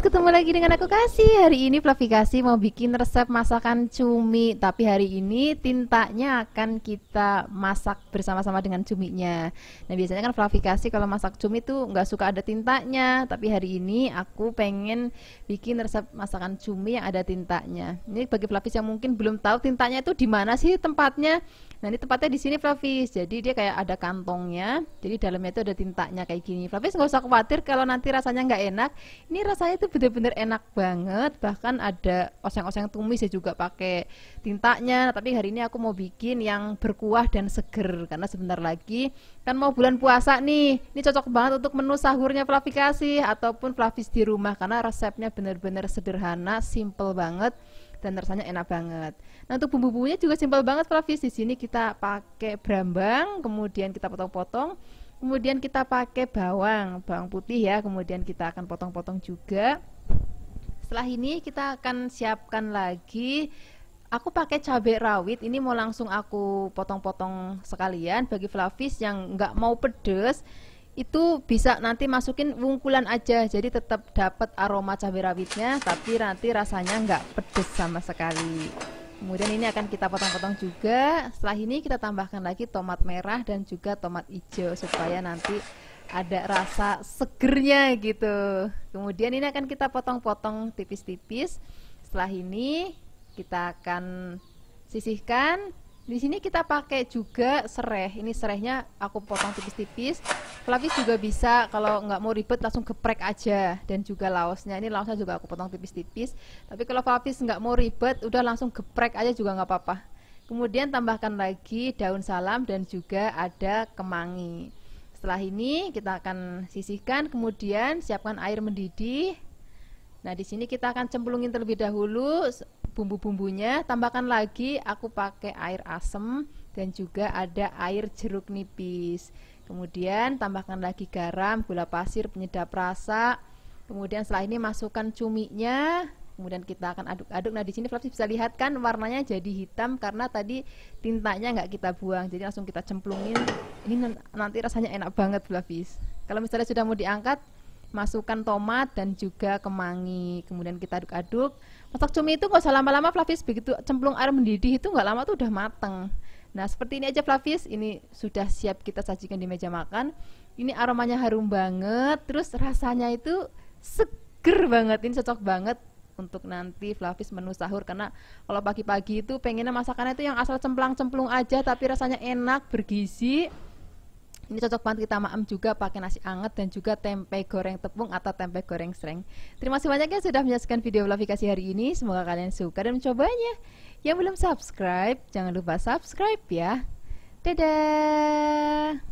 ketemu lagi dengan aku Kasih Hari ini Fluffy mau bikin resep masakan cumi Tapi hari ini tintanya akan kita masak bersama-sama dengan cuminya Nah biasanya kan Fluffy kalau masak cumi tuh nggak suka ada tintanya Tapi hari ini aku pengen bikin resep masakan cumi yang ada tintanya Ini bagi Fluffy yang mungkin belum tahu tintanya itu di mana sih tempatnya Nah ini tempatnya di sini Flavis. Jadi dia kayak ada kantongnya. Jadi dalamnya itu ada tintanya kayak gini. Flavis nggak usah khawatir kalau nanti rasanya nggak enak. Ini rasanya itu bener-bener enak banget. Bahkan ada oseng-oseng tumis ya juga pakai tintanya. Nah, tapi hari ini aku mau bikin yang berkuah dan seger karena sebentar lagi kan mau bulan puasa nih. Ini cocok banget untuk menu sahurnya Flavikasi ataupun Flavis di rumah karena resepnya bener-bener sederhana, simple banget dan rasanya enak banget. Nah untuk bumbu-bumbunya juga simpel banget Pravis. Di sini kita pakai brambang, kemudian kita potong-potong, kemudian kita pakai bawang, bawang putih ya, kemudian kita akan potong-potong juga. Setelah ini kita akan siapkan lagi Aku pakai cabai rawit, ini mau langsung aku potong-potong sekalian. Bagi Flavis yang nggak mau pedes, itu bisa nanti masukin wungkulan aja jadi tetap dapat aroma cabai rawitnya tapi nanti rasanya nggak pedes sama sekali kemudian ini akan kita potong-potong juga setelah ini kita tambahkan lagi tomat merah dan juga tomat hijau supaya nanti ada rasa segernya gitu kemudian ini akan kita potong-potong tipis-tipis setelah ini kita akan sisihkan di sini kita pakai juga serai. Ini serainya aku potong tipis-tipis. Pelapis juga bisa kalau nggak mau ribet langsung geprek aja. Dan juga laosnya. Ini laosnya juga aku potong tipis-tipis. Tapi kalau pelapis nggak mau ribet, udah langsung geprek aja juga nggak apa-apa. Kemudian tambahkan lagi daun salam dan juga ada kemangi. Setelah ini kita akan sisihkan, kemudian siapkan air mendidih. Nah, di sini kita akan cemplungin terlebih dahulu bumbu-bumbunya tambahkan lagi aku pakai air asem dan juga ada air jeruk nipis kemudian tambahkan lagi garam gula pasir penyedap rasa kemudian setelah ini masukkan cuminya kemudian kita akan aduk-aduk nah di sini Flapsi bisa lihat kan warnanya jadi hitam karena tadi tintanya nggak kita buang jadi langsung kita cemplungin ini nanti rasanya enak banget Flapis kalau misalnya sudah mau diangkat masukkan tomat dan juga kemangi kemudian kita aduk-aduk masak cumi itu nggak usah lama-lama Flavis begitu cemplung air mendidih itu nggak lama tuh udah mateng nah seperti ini aja Flavis ini sudah siap kita sajikan di meja makan ini aromanya harum banget terus rasanya itu seger banget ini cocok banget untuk nanti Flavis menu sahur karena kalau pagi-pagi itu pengennya masakannya itu yang asal cemplang-cemplung aja tapi rasanya enak bergizi ini cocok banget kita maem juga pakai nasi anget dan juga tempe goreng tepung atau tempe goreng sereng. Terima kasih banyak ya sudah menyaksikan video Blavikasi hari ini. Semoga kalian suka dan mencobanya. Yang belum subscribe, jangan lupa subscribe ya. Dadah.